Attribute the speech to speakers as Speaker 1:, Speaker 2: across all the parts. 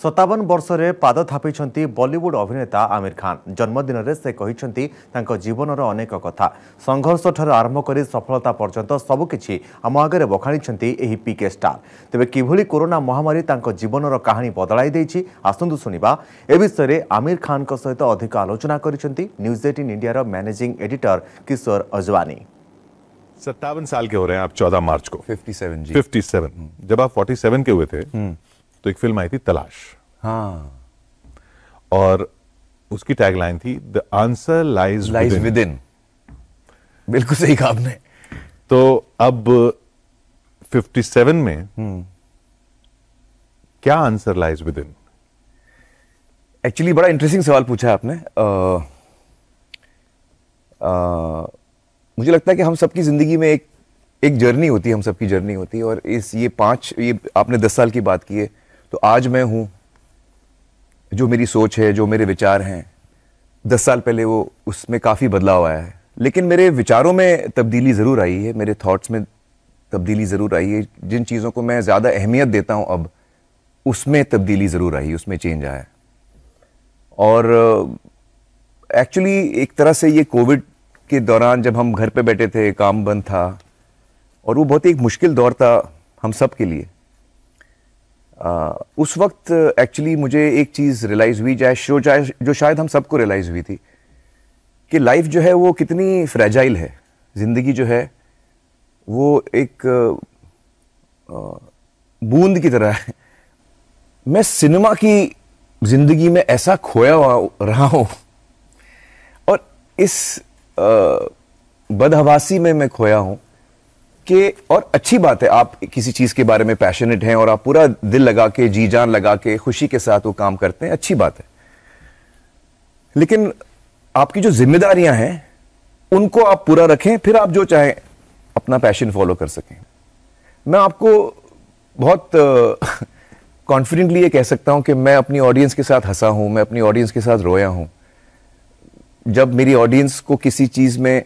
Speaker 1: ସତାବନ ବର୍ଷରେ ପାଦ ଥାପିଛନ୍ତି ବଲିଉଡ୍ ଅଭିନେତା ଆମିର ଖାନ୍ ଜନ୍ମଦିନରେ ସେ କହିଛନ୍ତି ତାଙ୍କ ଜୀବନର ଅନେକ କଥା ସଂଘର୍ଷଠାରୁ ଆରମ୍ଭ କରି ସଫଳତା ପର୍ଯ୍ୟନ୍ତ ସବୁକିଛି ଆମ ଆଗରେ ବଖାଣିଛନ୍ତି ଏହି ପିକେ ଷ୍ଟାର୍ ତେବେ କିଭଳି କରୋନା ମହାମାରୀ ତାଙ୍କ ଜୀବନର କାହାଣୀ ବଦଳାଇ ଦେଇଛି ଆସନ୍ତୁ ଶୁଣିବା ଏ ବିଷୟରେ ଆମିର ଖାନ୍ଙ୍କ ସହିତ ଅଧିକ ଆଲୋଚନା କରିଛନ୍ତି ନ୍ୟୁଜ୍ ଏଇଟିନ୍ ଇଣ୍ଡିଆର ମ୍ୟାନେଜିଂ ଏଡିଟର କିଶୋର ଅଜୱାନୀ
Speaker 2: सत्तावन साल के हो रहे हैं आप चौदह मार्च को 57 जी 57 जब आप 47 के हुए थे तो एक फिल्म आई थी तलाश हाँ और उसकी टैगलाइन थी the answer lies lies within बिल्कुल सही कहा आपने तो अब 57 में हम्म। क्या answer lies within actually बड़ा इंटरेस्टिंग सवाल पूछा है आपने uh,
Speaker 3: uh, मुझे लगता है कि हम सबकी ज़िंदगी में एक एक जर्नी होती है हम सबकी जर्नी होती है और इस ये पांच ये आपने दस साल की बात की है तो आज मैं हूँ जो मेरी सोच है जो मेरे विचार हैं दस साल पहले वो उसमें काफ़ी बदलाव आया है लेकिन मेरे विचारों में तब्दीली ज़रूर आई है मेरे थॉट्स में तब्दीली ज़रूर आई है जिन चीज़ों को मैं ज़्यादा अहमियत देता हूँ अब उसमें तब्दीली ज़रूर आई उसमें चेंज आया और एक्चुअली एक तरह से ये कोविड के दौरान जब हम घर पे बैठे थे काम बंद था और वो बहुत ही एक मुश्किल दौर था हम सब के लिए आ, उस वक्त एक्चुअली मुझे एक चीज़ रियलाइज़ हुई चाहे शो चाहे जो शायद हम सबको रियलाइज़ हुई थी कि लाइफ जो है वो कितनी फ्रेजाइल है ज़िंदगी जो है वो एक बूंद की तरह है मैं सिनेमा की ज़िंदगी में ऐसा खोया हुआ रहा हूँ और इस बदहवासी में मैं खोया हूँ कि और अच्छी बात है आप किसी चीज़ के बारे में पैशनेट हैं और आप पूरा दिल लगा के जी जान लगा के खुशी के साथ वो काम करते हैं अच्छी बात है लेकिन आपकी जो जिम्मेदारियां हैं उनको आप पूरा रखें फिर आप जो चाहें अपना पैशन फॉलो कर सकें मैं आपको बहुत कॉन्फिडेंटली ये कह सकता हूं कि मैं अपनी ऑडियंस के साथ हंसा हूं मैं अपनी ऑडियंस के साथ रोया हूं जब मेरी ऑडियंस को किसी चीज़ में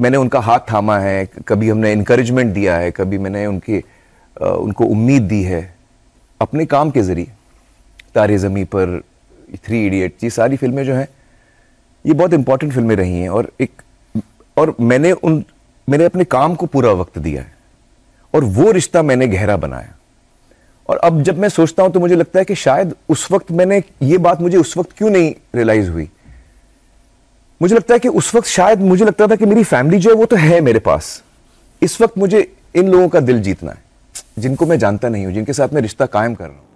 Speaker 3: मैंने उनका हाथ थामा है कभी हमने इनक्रेजमेंट दिया है कभी मैंने उनके उनको उम्मीद दी है अपने काम के ज़रिए तारे ज़मी पर थ्री इडियट ये सारी फिल्में जो हैं ये बहुत इंपॉर्टेंट फिल्में रही हैं और एक और मैंने उन मैंने अपने काम को पूरा वक्त दिया है और वो रिश्ता मैंने गहरा बनाया और अब जब मैं सोचता हूँ तो मुझे लगता है कि शायद उस वक्त मैंने ये बात मुझे उस वक्त क्यों नहीं रियलाइज़ हुई मुझे लगता है कि उस वक्त शायद मुझे लगता था कि मेरी फैमिली जो है वो तो है मेरे पास इस वक्त मुझे इन लोगों का दिल जीतना है जिनको मैं जानता नहीं हूं जिनके साथ मैं रिश्ता कायम कर रहा हूं